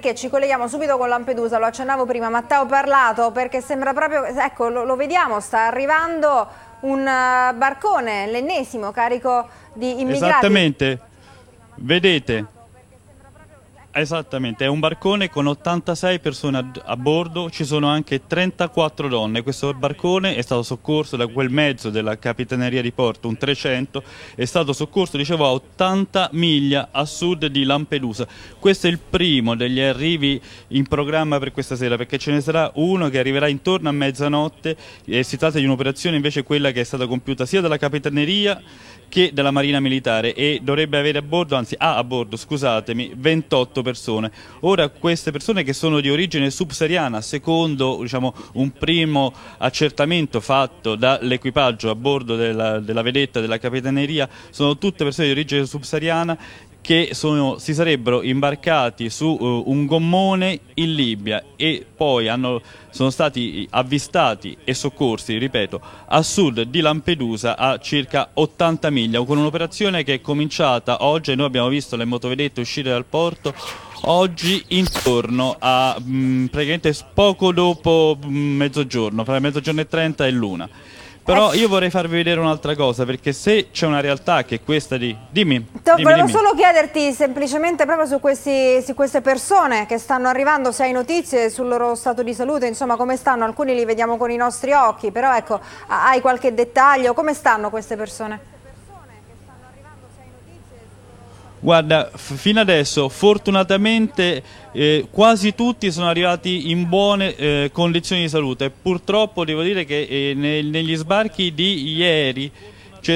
Perché ci colleghiamo subito con Lampedusa, lo accennavo prima, Matteo Parlato, perché sembra proprio, ecco lo, lo vediamo, sta arrivando un eh, barcone, l'ennesimo carico di immigrati. Esattamente, vedete, Esattamente, è un barcone con 86 persone a, a, bordo, ci sono anche 34 donne. Questo barcone è stato soccorso da quel mezzo della Capitaneria di Porto, un 300, è stato soccorso, dicevo, a 80 miglia a sud di Lampedusa. Questo è il primo degli arrivi in programma per questa sera, perché ce ne sarà uno che arriverà intorno a mezzanotte e si tratta di un'operazione invece quella che è stata compiuta sia dalla Capitaneria che dalla Marina Militare e dovrebbe avere a bordo, anzi ha ah, a bordo, scusatemi, 28 persone persone. Ora queste persone che sono di origine subsahariana, secondo diciamo, un primo accertamento fatto dall'equipaggio a bordo della, della vedetta della capitaneria, sono tutte persone di origine subsahariana che sono, si sarebbero imbarcati su uh, un gommone in Libia e poi hanno, sono stati avvistati e soccorsi, ripeto, a sud di Lampedusa a circa 80 miglia, con un'operazione che è cominciata oggi, noi abbiamo visto le motovedette uscire dal porto, oggi intorno a mh, mm, praticamente poco dopo mh, mm, mezzogiorno, fra mezzogiorno e 30 e l'una. Però eh, io vorrei farvi vedere un'altra cosa, perché se c'è una realtà che è questa di... Dimmi, Te, dimmi Volevo dimmi. solo chiederti semplicemente proprio su, questi, su, queste persone che stanno arrivando, se hai notizie sul loro stato di salute, insomma come stanno, alcuni li vediamo con i nostri occhi, però ecco, hai qualche dettaglio, come stanno queste persone? Guarda, f- fino adesso fortunatamente eh, quasi tutti sono arrivati in buone eh, condizioni di salute. Purtroppo devo dire che eh, ne- negli sbarchi di ieri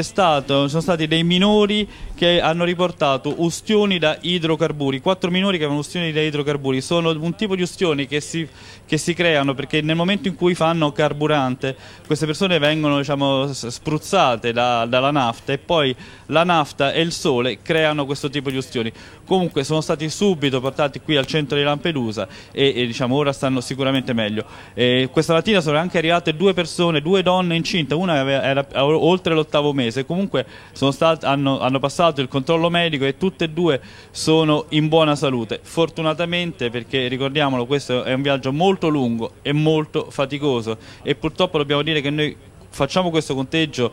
stato, sono stati dei minori che hanno riportato ustioni da idrocarburi, quattro minori che avevano ustioni da idrocarburi, sono un tipo di ustioni che si, che si creano perché nel momento in cui fanno carburante queste persone vengono diciamo, spruzzate da, dalla nafta e poi la nafta e il sole creano questo tipo di ustioni. Comunque sono stati subito portati qui al centro di Lampedusa e, e diciamo, ora stanno sicuramente meglio. E questa mattina sono anche arrivate due persone, due donne incinte, una era oltre l'ottavo mese mese. Comunque stati, hanno, hanno, passato il controllo medico e tutte e due sono in buona salute. Fortunatamente, perché ricordiamolo, questo è un viaggio molto lungo e molto faticoso e purtroppo dobbiamo dire che noi facciamo questo conteggio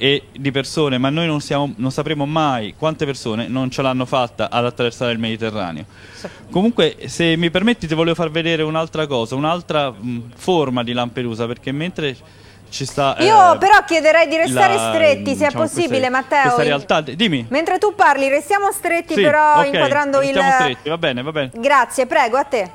e di persone, ma noi non, siamo, non sapremo mai quante persone non ce l'hanno fatta ad attraversare il Mediterraneo. Comunque, se mi permetti, ti volevo far vedere un'altra cosa, un'altra forma di Lampedusa, perché mentre ci sta. Eh, Io eh, però chiederei di restare la, stretti, se diciamo, è possibile, questa, Matteo. Questa realtà, dimmi. Mentre tu parli, restiamo stretti, sì, però okay, inquadrando il. stretti, va bene, va bene. Grazie, prego, a te.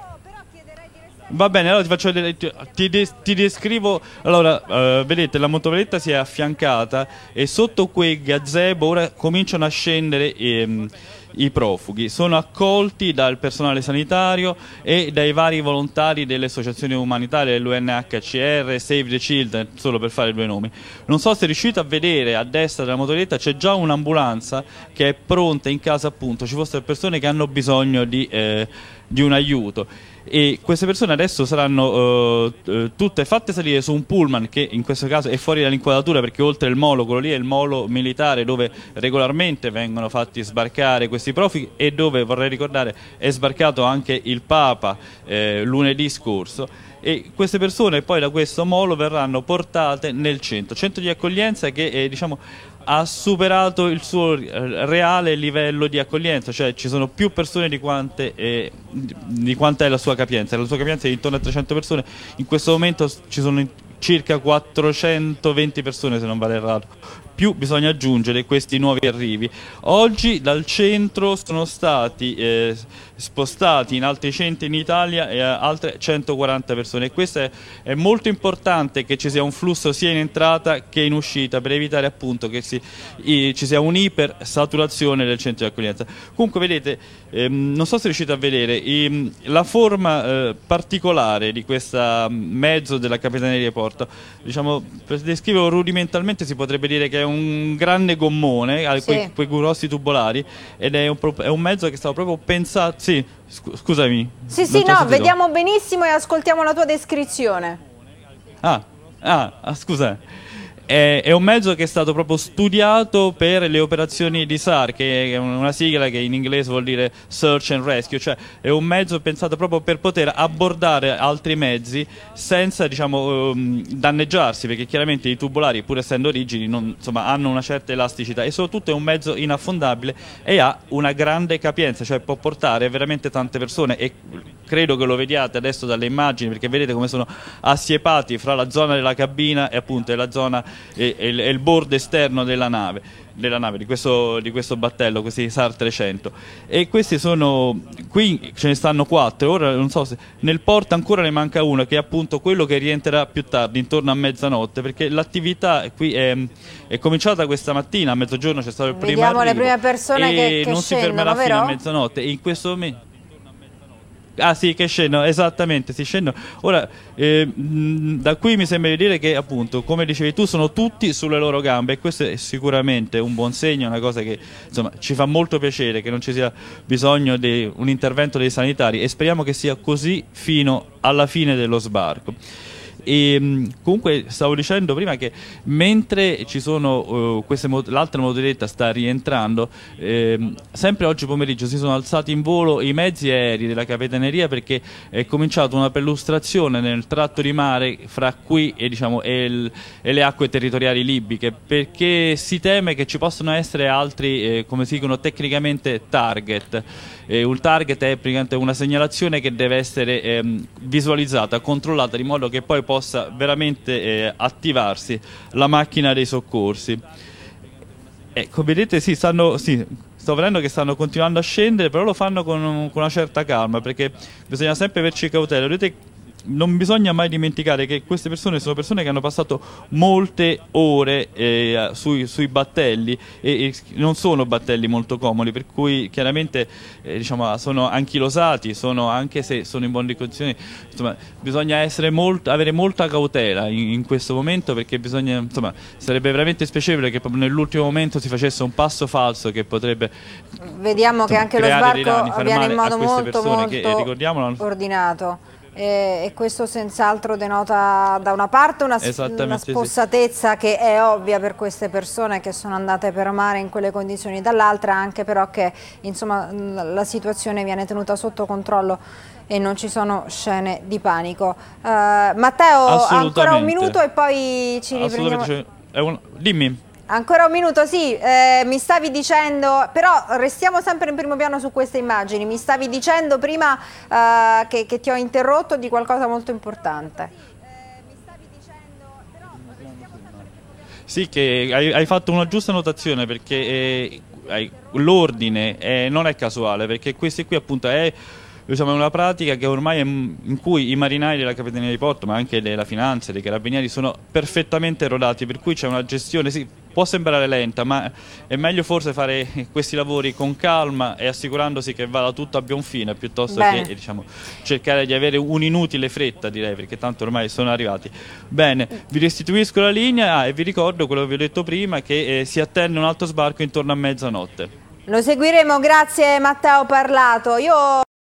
Va bene, allora ti faccio vedere, ti, de- ti descrivo, allora uh, vedete la motovedetta si è affiancata e sotto quei gazebo ora cominciano a scendere... E, ehm, i profughi. Sono accolti dal personale sanitario e dai vari volontari delle associazioni umanitarie, dell'UNHCR, Save the Children, solo per fare due nomi. Non so se riuscite a vedere a destra della motoretta c'è già un'ambulanza che è pronta in caso appunto ci fossero persone che hanno bisogno di, eh, di un aiuto. E queste persone adesso saranno eh, eh, tutte fatte salire su un pullman che in questo caso è fuori dall'inquadratura perché oltre il molo, quello lì è il molo militare dove regolarmente vengono fatti sbarcare questi questi profughi e dove vorrei ricordare è sbarcato anche il Papa eh, lunedì scorso e queste persone poi da questo molo verranno portate nel centro, centro di accoglienza che eh, diciamo, ha superato il suo eh, reale livello di accoglienza, cioè ci sono più persone di quante eh, di quanta è la sua capienza, la sua capienza è intorno a 300 persone, in questo momento ci sono circa 420 persone se non vado errato più bisogna aggiungere questi nuovi arrivi. Oggi dal centro sono stati eh, spostati in altri centri in Italia eh, altre 140 persone e questo è, è, molto importante che ci sia un flusso sia in entrata che in uscita per evitare appunto che si, eh, ci sia un'ipersaturazione del centro di accoglienza. Comunque vedete, ehm, non so se riuscite a vedere, ehm, la forma eh, particolare di questo mezzo della Capitaneria di Porto, diciamo, per descriverlo rudimentalmente si potrebbe dire che è è un grande gommone, ha sì. quei, quei grossi tubolari ed è un, è un, mezzo che stavo proprio pensando... Sì, scusami. Sì, sì, no, vediamo benissimo e ascoltiamo la tua descrizione. Ah, ah, ah scusa è, è, un mezzo che è stato proprio studiato per le operazioni di SAR, che è una sigla che in inglese vuol dire Search and Rescue, cioè è un mezzo pensato proprio per poter abbordare altri mezzi senza diciamo, um, danneggiarsi, perché chiaramente i tubolari, pur essendo rigidi, non, insomma, hanno una certa elasticità e soprattutto è un mezzo inaffondabile e ha una grande capienza, cioè può portare veramente tante persone. E, credo che lo vediate adesso dalle immagini perché vedete come sono assiepati fra la zona della cabina e appunto la zona e, e, e il bordo esterno della nave, della nave di, questo, di, questo, battello, questi SAR 300 e questi sono qui ce ne stanno quattro ora non so se nel porto ancora ne manca uno che è appunto quello che rientrerà più tardi intorno a mezzanotte perché l'attività qui è, è cominciata questa mattina a mezzogiorno c'è stato il primo vediamo arrivo, le prime persone che, che non scendono, si fermerà vero? fino a mezzanotte in questo momento Ah sì, che scendono, esattamente, si scendono. Ora, eh, da qui mi sembra di dire che appunto, come dicevi tu, sono tutti sulle loro gambe e questo è sicuramente un buon segno, una cosa che insomma, ci fa molto piacere, che non ci sia bisogno di un intervento dei sanitari e speriamo che sia così fino alla fine dello sbarco. E, ehm, comunque stavo dicendo prima che mentre sono, uh, mo- l'altra motoretta sta rientrando, ehm, sempre oggi pomeriggio si sono alzati in volo i mezzi aerei della capitaneria perché è cominciata una perlustrazione nel tratto di mare fra qui e, diciamo, e, il, e le acque territoriali libiche perché si teme che ci possano essere altri, eh, come si dicono tecnicamente, target. e eh, un target è praticamente una segnalazione che deve essere ehm, visualizzata, controllata di modo che poi possa possa veramente eh, attivarsi la macchina dei soccorsi. Ecco, vedete, sì, stanno, sì, sto vedendo che stanno continuando a scendere, però lo fanno con, con una certa calma, perché bisogna sempre averci cautela. Vedete non bisogna mai dimenticare che queste persone sono persone che hanno passato molte ore eh, sui, sui, battelli e, e, non sono battelli molto comodi, per cui chiaramente eh, diciamo, sono anchilosati, sono, anche se sono in buone condizioni, insomma, bisogna molt, avere molta cautela in, in questo momento perché bisogna, insomma, sarebbe veramente spiacevole che nell'ultimo momento si facesse un passo falso che potrebbe... Vediamo insomma, che anche lo sbarco avviene in modo molto, molto che, ordinato e, e questo senz'altro denota da una parte una, una spossatezza sì. che è ovvia per queste persone che sono andate per mare in quelle condizioni, dall'altra anche però che insomma, la situazione viene tenuta sotto controllo e non ci sono scene di panico. Uh, Matteo, ancora un minuto e poi ci riprendiamo. Cioè, un... Dimmi. Ancora un minuto, sì, eh, mi stavi dicendo, però restiamo sempre in primo piano su queste immagini, mi stavi dicendo prima eh, che, che, ti ho interrotto di qualcosa molto importante. Sì, eh, che hai, hai fatto una giusta notazione perché eh, l'ordine eh, non è casuale, perché questi qui appunto è diciamo, è una pratica che ormai è in cui i marinai della Capitania di Porto, ma anche della Finanza, dei Carabinieri, sono perfettamente rodati, per cui c'è una gestione sì, può sembrare lenta, ma è meglio forse fare questi lavori con calma e assicurandosi che vada tutto a buon fine, piuttosto Bene. che diciamo, cercare di avere un'inutile fretta, direi, perché tanto ormai sono arrivati. Bene, vi restituisco la linea ah, e vi ricordo quello che vi ho detto prima, che eh, si attende un altro sbarco intorno a mezzanotte. Lo seguiremo, grazie Matteo Parlato. Io